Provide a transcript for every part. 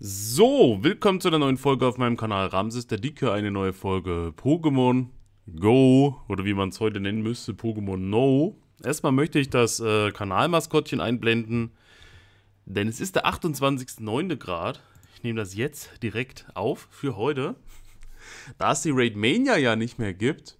So, willkommen zu einer neuen Folge auf meinem Kanal Ramses der Dicke, eine neue Folge Pokémon Go oder wie man es heute nennen müsste, Pokémon No. Erstmal möchte ich das äh, Kanalmaskottchen einblenden, denn es ist der 28.09. Grad. Ich nehme das jetzt direkt auf für heute. Da es die Raid Mania ja nicht mehr gibt,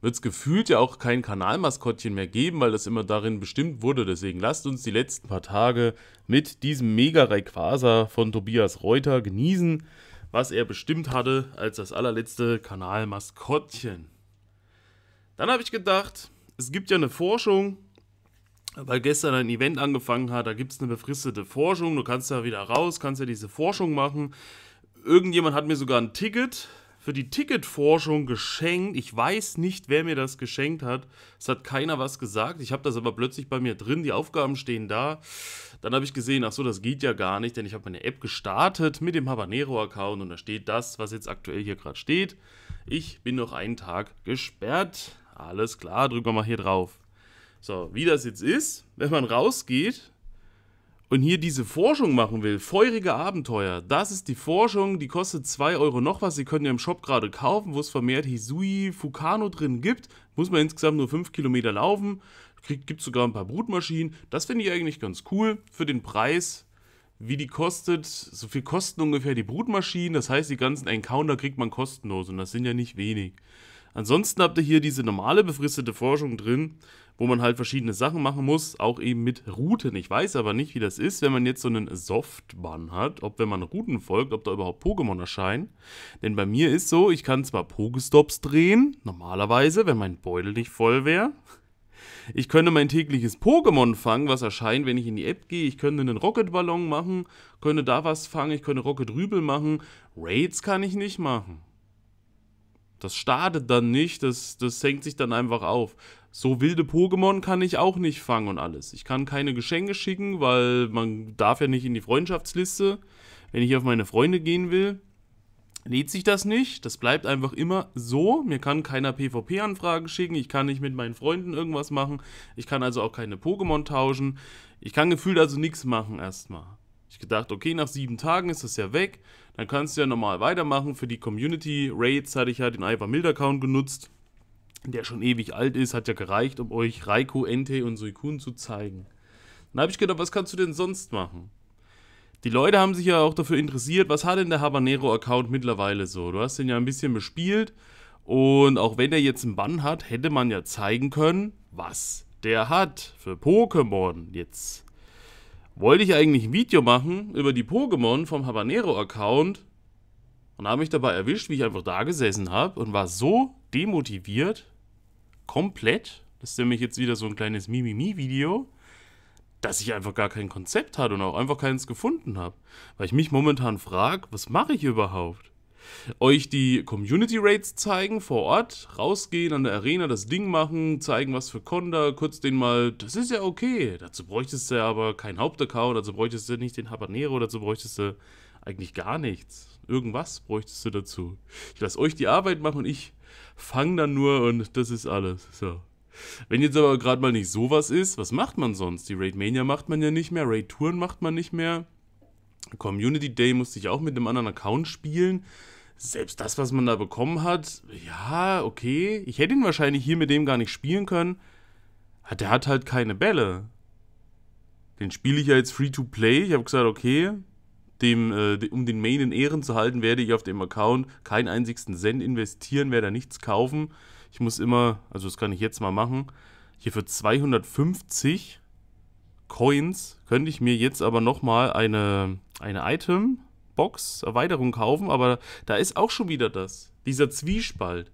wird es gefühlt ja auch kein Kanalmaskottchen mehr geben, weil das immer darin bestimmt wurde. Deswegen lasst uns die letzten paar Tage mit diesem Mega Rayquaza von Tobias Reuter genießen, was er bestimmt hatte als das allerletzte Kanalmaskottchen. Dann habe ich gedacht, es gibt ja eine Forschung, weil gestern ein Event angefangen hat, da gibt es eine befristete Forschung, du kannst ja wieder raus, kannst ja diese Forschung machen. Irgendjemand hat mir sogar ein Ticket für die Ticketforschung geschenkt. Ich weiß nicht, wer mir das geschenkt hat. Es hat keiner was gesagt. Ich habe das aber plötzlich bei mir drin. Die Aufgaben stehen da. Dann habe ich gesehen, ach so, das geht ja gar nicht, denn ich habe meine App gestartet mit dem Habanero-Account und da steht das, was jetzt aktuell hier gerade steht. Ich bin noch einen Tag gesperrt. Alles klar, drücken wir mal hier drauf. So, wie das jetzt ist, wenn man rausgeht, und hier diese Forschung machen will, feurige Abenteuer, das ist die Forschung, die kostet 2 Euro noch was, Sie könnt ja im Shop gerade kaufen, wo es vermehrt Hisui Fukano drin gibt, muss man insgesamt nur 5 Kilometer laufen, gibt sogar ein paar Brutmaschinen, das finde ich eigentlich ganz cool, für den Preis, wie die kostet, so viel kosten ungefähr die Brutmaschinen, das heißt die ganzen Encounter kriegt man kostenlos und das sind ja nicht wenig. Ansonsten habt ihr hier diese normale befristete Forschung drin, wo man halt verschiedene Sachen machen muss, auch eben mit Routen. Ich weiß aber nicht, wie das ist, wenn man jetzt so einen Softban hat, ob wenn man Routen folgt, ob da überhaupt Pokémon erscheinen. Denn bei mir ist so, ich kann zwar Pokestops drehen, normalerweise, wenn mein Beutel nicht voll wäre. Ich könnte mein tägliches Pokémon fangen, was erscheint, wenn ich in die App gehe. Ich könnte einen Rocketballon machen, könnte da was fangen, ich könnte Rocket Rübel machen. Raids kann ich nicht machen. Das startet dann nicht, das, das hängt sich dann einfach auf so wilde Pokémon kann ich auch nicht fangen und alles. Ich kann keine Geschenke schicken, weil man darf ja nicht in die Freundschaftsliste. Wenn ich auf meine Freunde gehen will, lädt sich das nicht. Das bleibt einfach immer so. Mir kann keiner PvP-Anfragen schicken. Ich kann nicht mit meinen Freunden irgendwas machen. Ich kann also auch keine Pokémon tauschen. Ich kann gefühlt also nichts machen erstmal. Ich gedacht, okay, nach sieben Tagen ist das ja weg. Dann kannst du ja normal weitermachen. Für die Community-Raids hatte ich ja den Ivar Mild-Account genutzt der schon ewig alt ist, hat ja gereicht, um euch Raiko, Entei und Suikun zu zeigen. Dann habe ich gedacht, was kannst du denn sonst machen? Die Leute haben sich ja auch dafür interessiert, was hat denn der Habanero-Account mittlerweile so? Du hast den ja ein bisschen bespielt und auch wenn er jetzt einen Bann hat, hätte man ja zeigen können, was der hat für Pokémon jetzt. Wollte ich eigentlich ein Video machen über die Pokémon vom Habanero-Account, und habe mich dabei erwischt, wie ich einfach da gesessen habe und war so demotiviert, komplett, das ist nämlich jetzt wieder so ein kleines Mimimi-Video, dass ich einfach gar kein Konzept hatte und auch einfach keins gefunden habe. Weil ich mich momentan frage, was mache ich überhaupt? Euch die Community Rates zeigen vor Ort, rausgehen an der Arena, das Ding machen, zeigen was für Konda, kurz den mal, das ist ja okay. Dazu bräuchtest du aber keinen Hauptaccount, dazu bräuchtest du nicht den Habanero, dazu bräuchtest du eigentlich gar nichts. Irgendwas bräuchtest du dazu. Ich lasse euch die Arbeit machen und ich fange dann nur und das ist alles. So. Wenn jetzt aber gerade mal nicht sowas ist, was macht man sonst? Die Raid Mania macht man ja nicht mehr, Raid Touren macht man nicht mehr. Community Day musste ich auch mit einem anderen Account spielen. Selbst das, was man da bekommen hat, ja, okay. Ich hätte ihn wahrscheinlich hier mit dem gar nicht spielen können. Ah, der hat halt keine Bälle. Den spiele ich ja jetzt free to play. Ich habe gesagt, okay, dem, äh, um den Main in Ehren zu halten, werde ich auf dem Account keinen einzigsten Cent investieren, werde da nichts kaufen. Ich muss immer, also das kann ich jetzt mal machen, hier für 250 Coins könnte ich mir jetzt aber nochmal eine, eine Item-Box, Erweiterung kaufen, aber da ist auch schon wieder das, dieser Zwiespalt.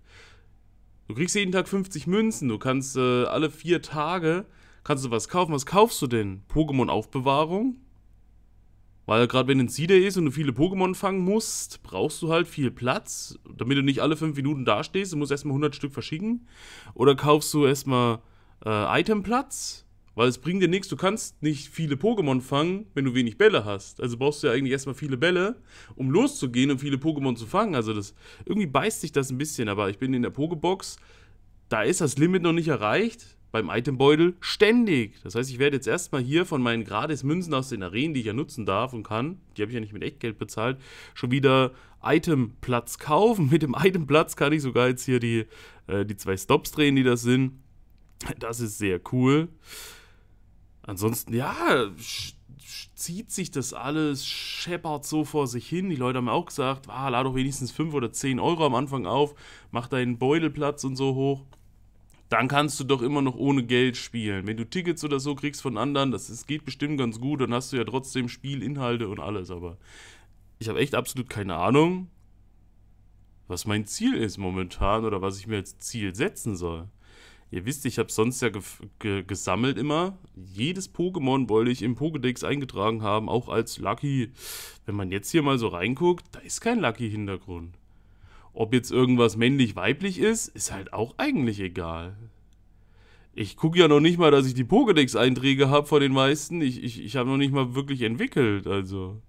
Du kriegst jeden Tag 50 Münzen, du kannst äh, alle vier Tage, kannst du was kaufen. Was kaufst du denn? Pokémon-Aufbewahrung? Weil gerade wenn ein Seeder ist und du viele Pokémon fangen musst, brauchst du halt viel Platz. Damit du nicht alle 5 Minuten dastehst, du musst erstmal 100 Stück verschicken. Oder kaufst du erstmal äh, Itemplatz, weil es bringt dir nichts. Du kannst nicht viele Pokémon fangen, wenn du wenig Bälle hast. Also brauchst du ja eigentlich erstmal viele Bälle, um loszugehen und viele Pokémon zu fangen. Also das irgendwie beißt sich das ein bisschen. Aber ich bin in der Pokebox, da ist das Limit noch nicht erreicht beim Itembeutel ständig. Das heißt, ich werde jetzt erstmal hier von meinen gratis Münzen aus den Arenen, die ich ja nutzen darf und kann, die habe ich ja nicht mit Echtgeld bezahlt, schon wieder Itemplatz kaufen. Mit dem Itemplatz kann ich sogar jetzt hier die, äh, die zwei Stops drehen, die das sind. Das ist sehr cool. Ansonsten, ja, zieht sich das alles, scheppert so vor sich hin. Die Leute haben auch gesagt, ah, lad doch wenigstens 5 oder 10 Euro am Anfang auf, mach deinen Beutelplatz und so hoch dann kannst du doch immer noch ohne Geld spielen. Wenn du Tickets oder so kriegst von anderen, das ist, geht bestimmt ganz gut, dann hast du ja trotzdem Spielinhalte und alles, aber ich habe echt absolut keine Ahnung, was mein Ziel ist momentan oder was ich mir als Ziel setzen soll. Ihr wisst, ich habe sonst ja ge ge gesammelt immer. Jedes Pokémon wollte ich im Pokédex eingetragen haben, auch als Lucky. Wenn man jetzt hier mal so reinguckt, da ist kein Lucky-Hintergrund. Ob jetzt irgendwas männlich-weiblich ist, ist halt auch eigentlich egal. Ich gucke ja noch nicht mal, dass ich die Pokédex-Einträge habe von den meisten. Ich, ich, ich habe noch nicht mal wirklich entwickelt, also.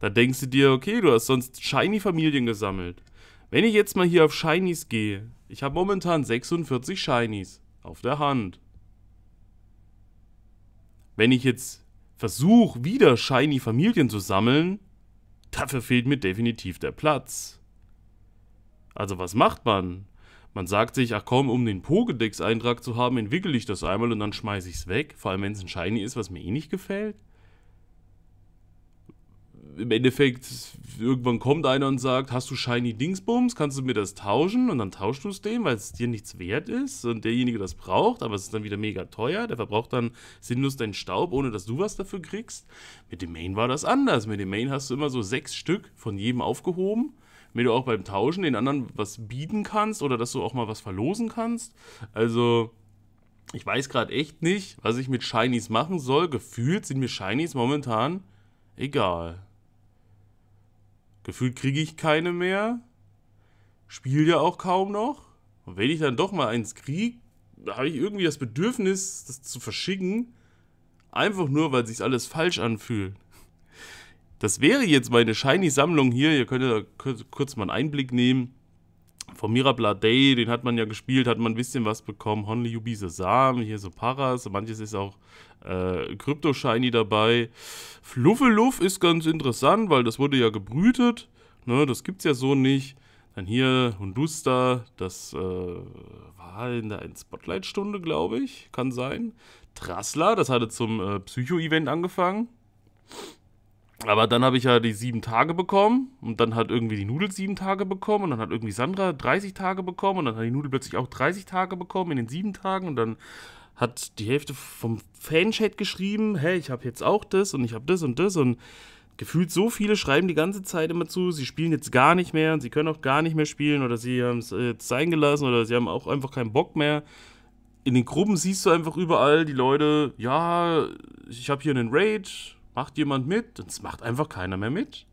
Da denkst du dir, okay, du hast sonst Shiny Familien gesammelt. Wenn ich jetzt mal hier auf Shinies gehe, ich habe momentan 46 Shinies auf der Hand. Wenn ich jetzt versuche, wieder Shiny Familien zu sammeln, dafür fehlt mir definitiv der Platz. Also was macht man? Man sagt sich, ach komm, um den Pokédex-Eintrag zu haben, entwickle ich das einmal und dann schmeiße ich es weg. Vor allem, wenn es ein Shiny ist, was mir eh nicht gefällt. Im Endeffekt, irgendwann kommt einer und sagt, hast du Shiny Dingsbums, kannst du mir das tauschen? Und dann tauschst du es dem, weil es dir nichts wert ist und derjenige das braucht, aber es ist dann wieder mega teuer. Der verbraucht dann sinnlos deinen Staub, ohne dass du was dafür kriegst. Mit dem Main war das anders. Mit dem Main hast du immer so sechs Stück von jedem aufgehoben mir du auch beim Tauschen den anderen was bieten kannst oder dass du auch mal was verlosen kannst. Also, ich weiß gerade echt nicht, was ich mit Shinies machen soll. Gefühlt sind mir Shinies momentan egal. Gefühlt kriege ich keine mehr. Spiel ja auch kaum noch. Und wenn ich dann doch mal eins kriege, habe ich irgendwie das Bedürfnis, das zu verschicken. Einfach nur, weil sich alles falsch anfühlt. Das wäre jetzt meine Shiny-Sammlung hier. Ihr könnt ja kurz mal einen Einblick nehmen. Vom Mirabla Day, den hat man ja gespielt, hat man ein bisschen was bekommen. Honly Yubi Sasam, hier so Paras, manches ist auch äh, Crypto Shiny dabei. Fluffeluff ist ganz interessant, weil das wurde ja gebrütet. Ne, das es ja so nicht. Dann hier Hundusta, das äh, war in der Spotlight-Stunde, glaube ich, kann sein. Trassler, das hatte zum äh, Psycho-Event angefangen. Aber dann habe ich ja die sieben Tage bekommen und dann hat irgendwie die Nudel sieben Tage bekommen und dann hat irgendwie Sandra 30 Tage bekommen und dann hat die Nudel plötzlich auch 30 Tage bekommen in den sieben Tagen und dann hat die Hälfte vom Fanchat geschrieben, hey, ich habe jetzt auch das und ich habe das und das und gefühlt so viele schreiben die ganze Zeit immer zu, sie spielen jetzt gar nicht mehr und sie können auch gar nicht mehr spielen oder sie haben es äh, jetzt sein gelassen oder sie haben auch einfach keinen Bock mehr. In den Gruppen siehst du einfach überall die Leute, ja, ich habe hier einen Rage, Macht jemand mit? Und es macht einfach keiner mehr mit.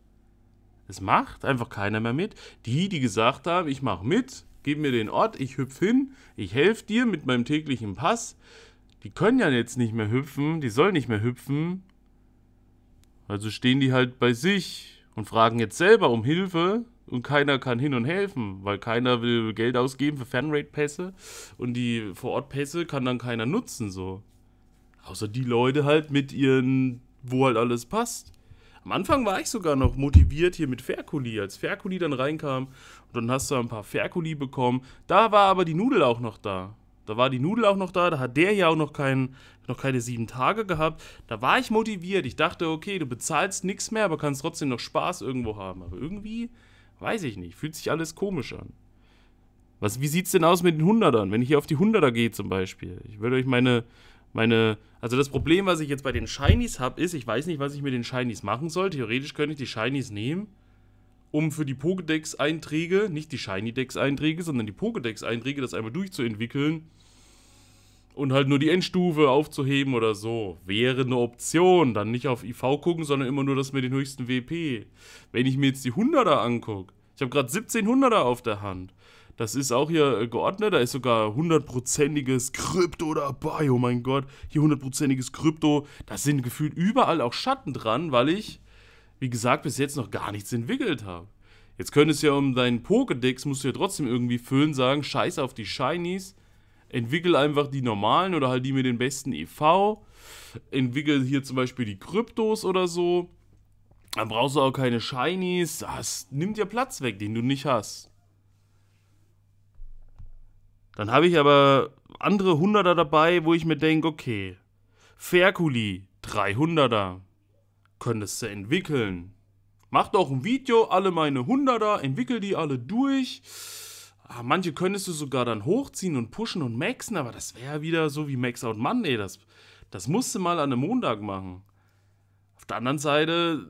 Es macht einfach keiner mehr mit. Die, die gesagt haben, ich mache mit, gib mir den Ort, ich hüpf hin, ich helfe dir mit meinem täglichen Pass, die können ja jetzt nicht mehr hüpfen, die sollen nicht mehr hüpfen. Also stehen die halt bei sich und fragen jetzt selber um Hilfe und keiner kann hin und helfen, weil keiner will Geld ausgeben für Fanrate-Pässe und die Vor-Ort-Pässe kann dann keiner nutzen so. Außer die Leute halt mit ihren wo halt alles passt. Am Anfang war ich sogar noch motiviert hier mit Ferkuli, als Ferkuli dann reinkam. Und dann hast du ein paar Ferkuli bekommen. Da war aber die Nudel auch noch da. Da war die Nudel auch noch da, da hat der ja auch noch, kein, noch keine sieben Tage gehabt. Da war ich motiviert. Ich dachte, okay, du bezahlst nichts mehr, aber kannst trotzdem noch Spaß irgendwo haben. Aber irgendwie, weiß ich nicht, fühlt sich alles komisch an. Was, wie sieht's denn aus mit den Hundertern? Wenn ich hier auf die Hunderter gehe zum Beispiel. Ich würde euch meine, meine, also das Problem, was ich jetzt bei den Shinies habe, ist, ich weiß nicht, was ich mit den Shinies machen soll. Theoretisch könnte ich die Shinies nehmen, um für die Pokédex-Einträge, nicht die Shiny-Dex-Einträge, sondern die Pokédex-Einträge, das einmal durchzuentwickeln und halt nur die Endstufe aufzuheben oder so. Wäre eine Option. Dann nicht auf IV gucken, sondern immer nur das mit den höchsten WP. Wenn ich mir jetzt die 100er angucke, ich habe gerade 1700er auf der Hand. Das ist auch hier äh, geordnet. Da ist sogar hundertprozentiges Krypto dabei. Oh mein Gott. Hier hundertprozentiges Krypto. Da sind gefühlt überall auch Schatten dran, weil ich, wie gesagt, bis jetzt noch gar nichts entwickelt habe. Jetzt könntest du ja um deinen Pokédex, musst du ja trotzdem irgendwie füllen, sagen, scheiß auf die Shinies. Entwickel einfach die normalen oder halt die mit den besten EV. Entwickel hier zum Beispiel die Kryptos oder so. Dann brauchst du auch keine Shinies. Das nimmt ja Platz weg, den du nicht hast. Dann habe ich aber andere Hunderter dabei, wo ich mir denke, okay, Ferkuli, 300er, könntest du entwickeln. Mach doch ein Video, alle meine Hunderter, entwickel die alle durch. Ah, manche könntest du sogar dann hochziehen und pushen und maxen, aber das wäre wieder so wie Max Out Monday. Das, das musst du mal an einem Montag machen. Auf der anderen Seite,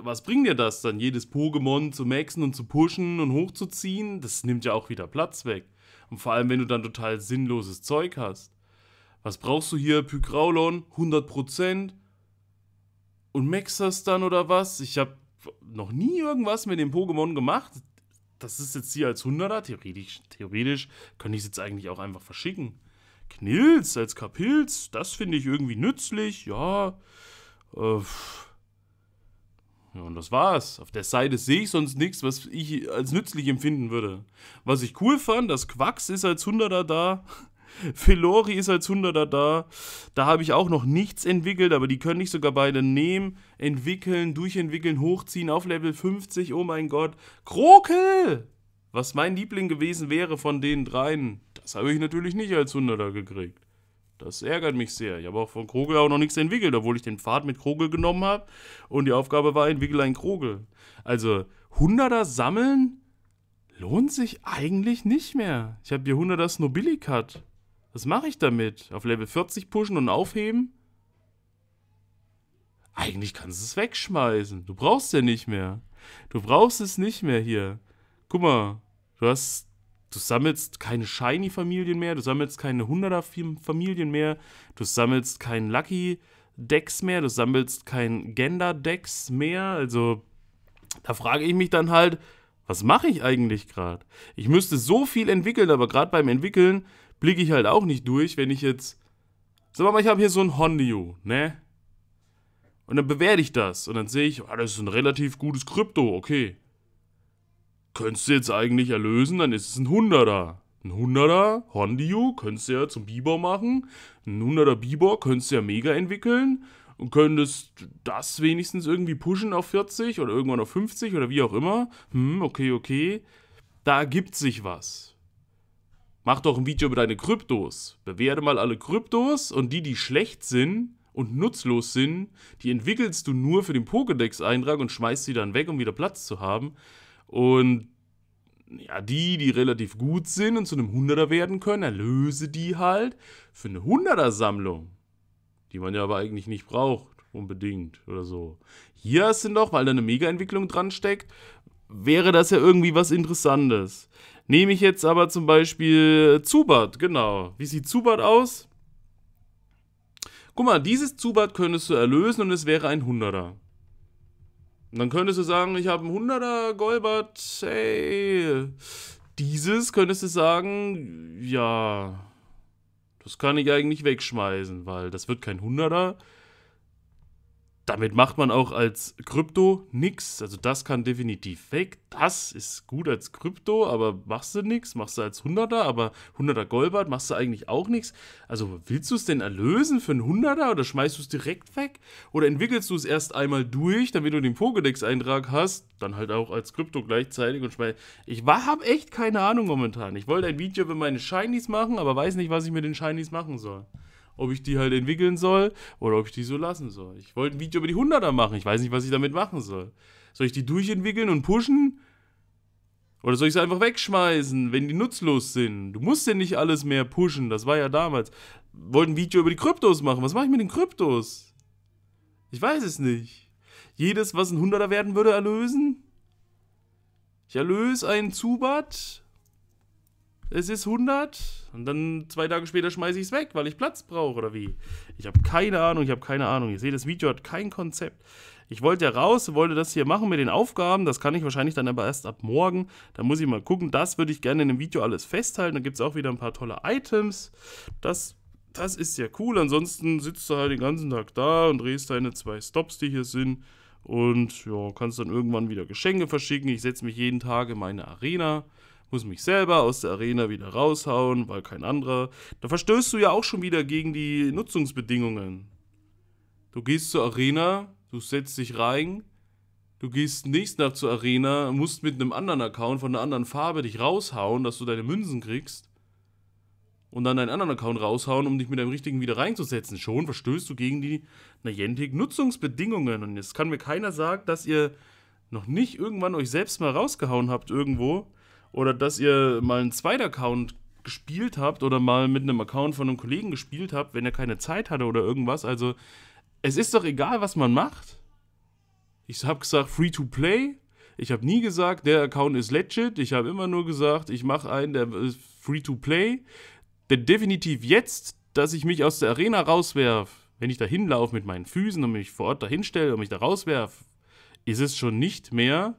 was bringt dir das dann, jedes Pokémon zu maxen und zu pushen und hochzuziehen? Das nimmt ja auch wieder Platz weg. Und vor allem, wenn du dann total sinnloses Zeug hast. Was brauchst du hier? Pygraulon, 100%? Und maxst dann oder was? Ich habe noch nie irgendwas mit dem Pokémon gemacht. Das ist jetzt hier als 100er. Theoretisch, theoretisch könnte ich es jetzt eigentlich auch einfach verschicken. Knilz als Kapilz, das finde ich irgendwie nützlich. Ja, äh, und das war's. Auf der Seite sehe ich sonst nichts, was ich als nützlich empfinden würde. Was ich cool fand, das Quacks ist als Hunderter da. Felori ist als Hunderter da. Da habe ich auch noch nichts entwickelt, aber die können ich sogar beide nehmen, entwickeln, durchentwickeln, hochziehen auf Level 50. Oh mein Gott. Krokel! Was mein Liebling gewesen wäre von den dreien. Das habe ich natürlich nicht als Hunderter gekriegt. Das ärgert mich sehr. Ich habe auch von Krogel auch noch nichts entwickelt, obwohl ich den Pfad mit Krogel genommen habe und die Aufgabe war, entwickle ein Krogel. Also, Hunderter sammeln lohnt sich eigentlich nicht mehr. Ich habe hier Hunderter Snobillicut. Was mache ich damit? Auf Level 40 pushen und aufheben? Eigentlich kannst du es wegschmeißen. Du brauchst es ja nicht mehr. Du brauchst es nicht mehr hier. Guck mal, du hast Du sammelst keine Shiny-Familien mehr, du sammelst keine 100er-Familien mehr, du sammelst kein Lucky-Decks mehr, du sammelst kein Gender-Decks mehr. Also, da frage ich mich dann halt, was mache ich eigentlich gerade? Ich müsste so viel entwickeln, aber gerade beim Entwickeln blicke ich halt auch nicht durch, wenn ich jetzt. Sag mal, ich habe hier so ein Hondio, ne? Und dann bewerte ich das und dann sehe ich, oh, das ist ein relativ gutes Krypto, okay könntest du jetzt eigentlich erlösen, dann ist es ein Hunderter. Ein Hunderter Hondiu könntest du ja zum Bibor machen. Ein Hunderter Bibor könntest du ja mega entwickeln. Und könntest das wenigstens irgendwie pushen auf 40 oder irgendwann auf 50 oder wie auch immer. Hm, okay, okay. Da ergibt sich was. Mach doch ein Video über deine Kryptos. Bewerte mal alle Kryptos und die, die schlecht sind und nutzlos sind, die entwickelst du nur für den Pokédex-Eintrag und schmeißt sie dann weg, um wieder Platz zu haben. Und ja, die, die relativ gut sind und zu einem Hunderter werden können, erlöse die halt für eine Hunderter-Sammlung, die man ja aber eigentlich nicht braucht, unbedingt oder so. Hier hast du noch, weil da eine Mega-Entwicklung dran steckt, wäre das ja irgendwie was Interessantes. Nehme ich jetzt aber zum Beispiel Zubat, genau. Wie sieht Zubat aus? Guck mal, dieses Zubat könntest du erlösen und es wäre ein Hunderter. Und dann könntest du sagen, ich habe einen 100er Golbert, ey. Dieses könntest du sagen, ja, das kann ich eigentlich wegschmeißen, weil das wird kein 100er, damit macht man auch als Krypto nichts. Also das kann definitiv weg. Das ist gut als Krypto, aber machst du nichts. Machst du als Hunderter, aber Hunderter Goldbart machst du eigentlich auch nichts. Also willst du es denn erlösen für einen Hunderter oder schmeißt du es direkt weg? Oder entwickelst du es erst einmal durch, damit du den Pokédex-Eintrag hast, dann halt auch als Krypto gleichzeitig und schmeißt. Ich habe echt keine Ahnung momentan. Ich wollte ein Video über meine Shinies machen, aber weiß nicht, was ich mit den Shinies machen soll ob ich die halt entwickeln soll oder ob ich die so lassen soll. Ich wollte ein Video über die 100er machen. Ich weiß nicht, was ich damit machen soll. Soll ich die durchentwickeln und pushen? Oder soll ich sie einfach wegschmeißen, wenn die nutzlos sind? Du musst ja nicht alles mehr pushen. Das war ja damals. Wollte ein Video über die Kryptos machen. Was mache ich mit den Kryptos? Ich weiß es nicht. Jedes, was ein 100er werden würde, erlösen? Ich erlöse einen Zubat es ist 100 und dann zwei Tage später schmeiße ich es weg, weil ich Platz brauche oder wie? Ich habe keine Ahnung, ich habe keine Ahnung. Ihr seht, das Video hat kein Konzept. Ich wollte ja raus, wollte das hier machen mit den Aufgaben. Das kann ich wahrscheinlich dann aber erst ab morgen. Da muss ich mal gucken. Das würde ich gerne in dem Video alles festhalten. Da gibt es auch wieder ein paar tolle Items. Das, das ist ja cool. Ansonsten sitzt du halt den ganzen Tag da und drehst deine zwei Stops, die hier sind. Und ja, kannst dann irgendwann wieder Geschenke verschicken. Ich setze mich jeden Tag in meine Arena muss mich selber aus der Arena wieder raushauen, weil kein anderer. Da verstößt du ja auch schon wieder gegen die Nutzungsbedingungen. Du gehst zur Arena, du setzt dich rein, du gehst nächsten Tag zur Arena, musst mit einem anderen Account von einer anderen Farbe dich raushauen, dass du deine Münzen kriegst. Und dann deinen anderen Account raushauen, um dich mit einem richtigen wieder reinzusetzen. Schon verstößt du gegen die Niantic-Nutzungsbedingungen. Und jetzt kann mir keiner sagen, dass ihr noch nicht irgendwann euch selbst mal rausgehauen habt irgendwo oder dass ihr mal einen zweiten Account gespielt habt oder mal mit einem Account von einem Kollegen gespielt habt, wenn er keine Zeit hatte oder irgendwas. Also es ist doch egal, was man macht. Ich habe gesagt, free to play. Ich habe nie gesagt, der Account ist legit. Ich habe immer nur gesagt, ich mache einen, der ist free to play. Denn definitiv jetzt, dass ich mich aus der Arena rauswerf, wenn ich da hinlaufe mit meinen Füßen und mich vor Ort dahinstelle und mich da rauswerf, ist es schon nicht mehr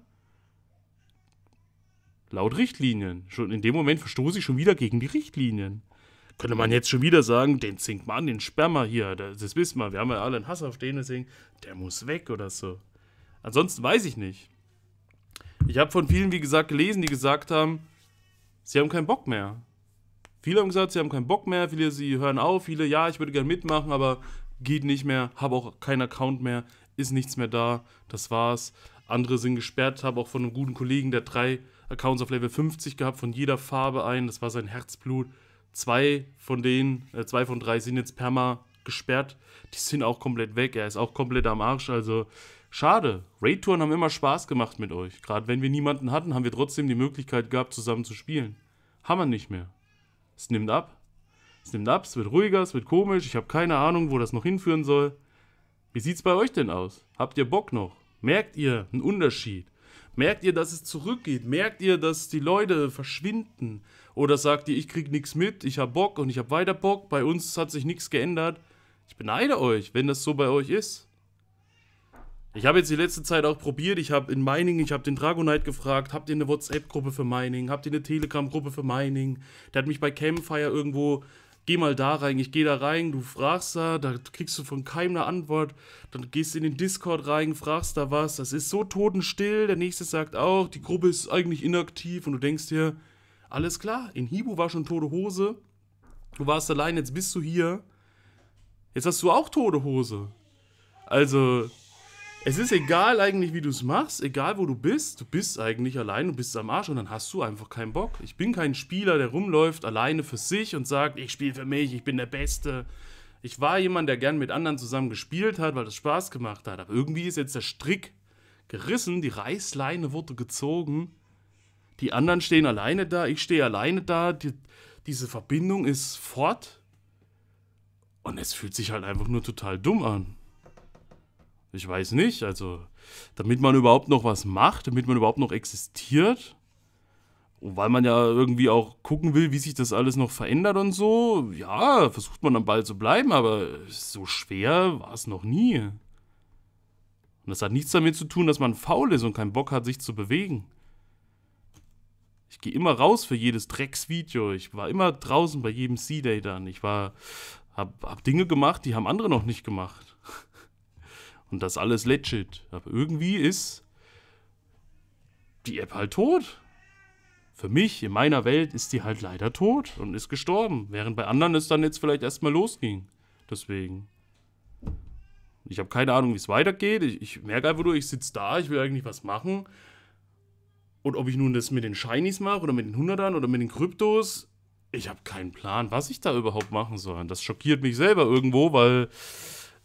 Laut Richtlinien. Schon in dem Moment verstoße ich schon wieder gegen die Richtlinien. Könnte man jetzt schon wieder sagen, den zinkt man an, den Sperma hier, das, das wissen wir, wir haben ja alle einen Hass auf den, deswegen, der muss weg oder so. Ansonsten weiß ich nicht. Ich habe von vielen, wie gesagt, gelesen, die gesagt haben, sie haben keinen Bock mehr. Viele haben gesagt, sie haben keinen Bock mehr, viele, sie hören auf, viele, ja, ich würde gerne mitmachen, aber geht nicht mehr, habe auch keinen Account mehr, ist nichts mehr da, das war's. Andere sind gesperrt, habe auch von einem guten Kollegen, der drei Accounts auf Level 50 gehabt, von jeder Farbe ein. Das war sein Herzblut. Zwei von denen, äh, zwei von drei sind jetzt perma gesperrt. Die sind auch komplett weg. Er ist auch komplett am Arsch. Also schade. Raid-Touren haben immer Spaß gemacht mit euch. Gerade wenn wir niemanden hatten, haben wir trotzdem die Möglichkeit gehabt, zusammen zu spielen. Haben wir nicht mehr. Es nimmt ab. Es nimmt ab, es wird ruhiger, es wird komisch. Ich habe keine Ahnung, wo das noch hinführen soll. Wie sieht es bei euch denn aus? Habt ihr Bock noch? Merkt ihr einen Unterschied? Merkt ihr, dass es zurückgeht? Merkt ihr, dass die Leute verschwinden? Oder sagt ihr, ich krieg nichts mit, ich hab Bock und ich hab weiter Bock, bei uns hat sich nichts geändert? Ich beneide euch, wenn das so bei euch ist. Ich habe jetzt die letzte Zeit auch probiert, ich habe in Mining, ich habe den Dragonite gefragt, habt ihr eine WhatsApp-Gruppe für Mining, habt ihr eine Telegram-Gruppe für Mining? Der hat mich bei Campfire irgendwo geh mal da rein, ich gehe da rein, du fragst da, da kriegst du von keinem eine Antwort, dann gehst du in den Discord rein, fragst da was, das ist so totenstill, der nächste sagt auch, die Gruppe ist eigentlich inaktiv und du denkst dir, alles klar, in Hibu war schon tote Hose, du warst allein, jetzt bist du hier, jetzt hast du auch tote Hose. Also, es ist egal eigentlich, wie du es machst, egal wo du bist, du bist eigentlich allein, du bist am Arsch und dann hast du einfach keinen Bock. Ich bin kein Spieler, der rumläuft alleine für sich und sagt, ich spiele für mich, ich bin der Beste. Ich war jemand, der gern mit anderen zusammen gespielt hat, weil das Spaß gemacht hat. Aber irgendwie ist jetzt der Strick gerissen, die Reißleine wurde gezogen. Die anderen stehen alleine da, ich stehe alleine da. Die, diese Verbindung ist fort. Und es fühlt sich halt einfach nur total dumm an. Ich weiß nicht, also damit man überhaupt noch was macht, damit man überhaupt noch existiert, weil man ja irgendwie auch gucken will, wie sich das alles noch verändert und so, ja, versucht man am Ball zu bleiben, aber so schwer war es noch nie. Und das hat nichts damit zu tun, dass man faul ist und keinen Bock hat, sich zu bewegen. Ich gehe immer raus für jedes Drecksvideo. Ich war immer draußen bei jedem Sea-Day dann. Ich war, hab, hab Dinge gemacht, die haben andere noch nicht gemacht. Und das alles legit. Aber irgendwie ist die App halt tot. Für mich, in meiner Welt, ist die halt leider tot und ist gestorben. Während bei anderen es dann jetzt vielleicht erstmal losging. Deswegen. Ich habe keine Ahnung, wie es weitergeht. Ich, ich merke einfach nur, ich sitze da, ich will eigentlich was machen. Und ob ich nun das mit den Shinies mache oder mit den Hundertern oder mit den Kryptos, ich habe keinen Plan, was ich da überhaupt machen soll. Das schockiert mich selber irgendwo, weil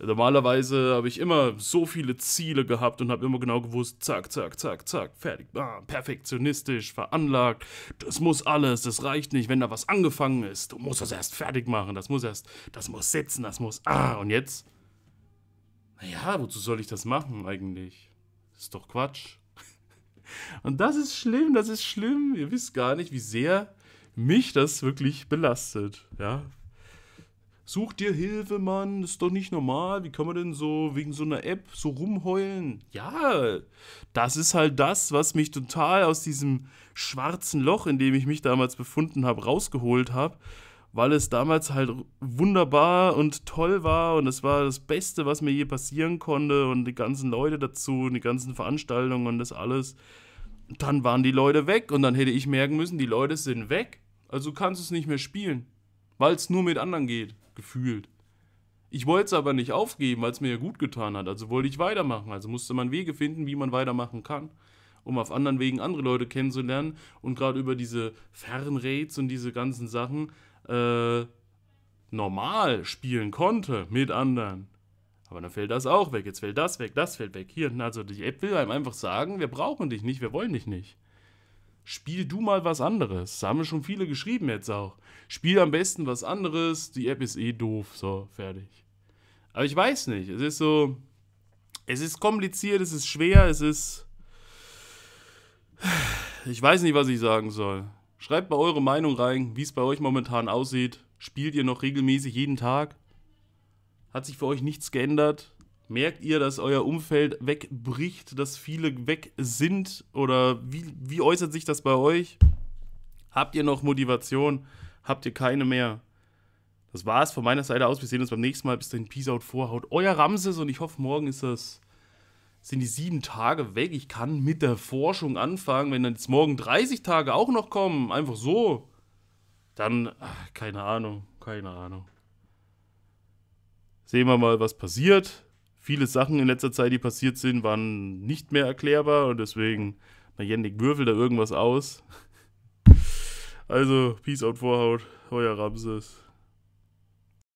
Normalerweise habe ich immer so viele Ziele gehabt und habe immer genau gewusst, zack, zack, zack, zack, fertig, ah, perfektionistisch, veranlagt, das muss alles, das reicht nicht, wenn da was angefangen ist, du musst das erst fertig machen, das muss erst, das muss sitzen, das muss, ah, und jetzt? Naja, wozu soll ich das machen eigentlich? Das Ist doch Quatsch. Und das ist schlimm, das ist schlimm, ihr wisst gar nicht, wie sehr mich das wirklich belastet, ja. Such dir Hilfe, Mann. Das ist doch nicht normal. Wie kann man denn so wegen so einer App so rumheulen? Ja, das ist halt das, was mich total aus diesem schwarzen Loch, in dem ich mich damals befunden habe, rausgeholt habe. Weil es damals halt wunderbar und toll war und es war das Beste, was mir je passieren konnte und die ganzen Leute dazu und die ganzen Veranstaltungen und das alles. Dann waren die Leute weg und dann hätte ich merken müssen, die Leute sind weg. Also kannst du es nicht mehr spielen, weil es nur mit anderen geht gefühlt. Ich wollte es aber nicht aufgeben, weil es mir ja gut getan hat. Also wollte ich weitermachen. Also musste man Wege finden, wie man weitermachen kann, um auf anderen Wegen andere Leute kennenzulernen. Und gerade über diese Fernraids und diese ganzen Sachen äh, normal spielen konnte mit anderen. Aber dann fällt das auch weg. Jetzt fällt das weg, das fällt weg. Hier, also die App will einem einfach sagen, wir brauchen dich nicht, wir wollen dich nicht spiel du mal was anderes. Das haben schon viele geschrieben jetzt auch. Spiel am besten was anderes, die App ist eh doof, so, fertig. Aber ich weiß nicht, es ist so, es ist kompliziert, es ist schwer, es ist, ich weiß nicht, was ich sagen soll. Schreibt mal eure Meinung rein, wie es bei euch momentan aussieht. Spielt ihr noch regelmäßig jeden Tag? Hat sich für euch nichts geändert? Merkt ihr, dass euer Umfeld wegbricht, dass viele weg sind? Oder wie, wie äußert sich das bei euch? Habt ihr noch Motivation? Habt ihr keine mehr? Das war es von meiner Seite aus. Wir sehen uns beim nächsten Mal. Bis dahin, Peace out, Vorhaut. Euer Ramses und ich hoffe, morgen ist das, sind die sieben Tage weg. Ich kann mit der Forschung anfangen. Wenn dann jetzt morgen 30 Tage auch noch kommen, einfach so, dann, ach, keine Ahnung, keine Ahnung. Sehen wir mal, was passiert viele Sachen in letzter Zeit, die passiert sind, waren nicht mehr erklärbar und deswegen, na, Yannick würfelt da irgendwas aus. Also, Peace out, Vorhaut, euer Ramses.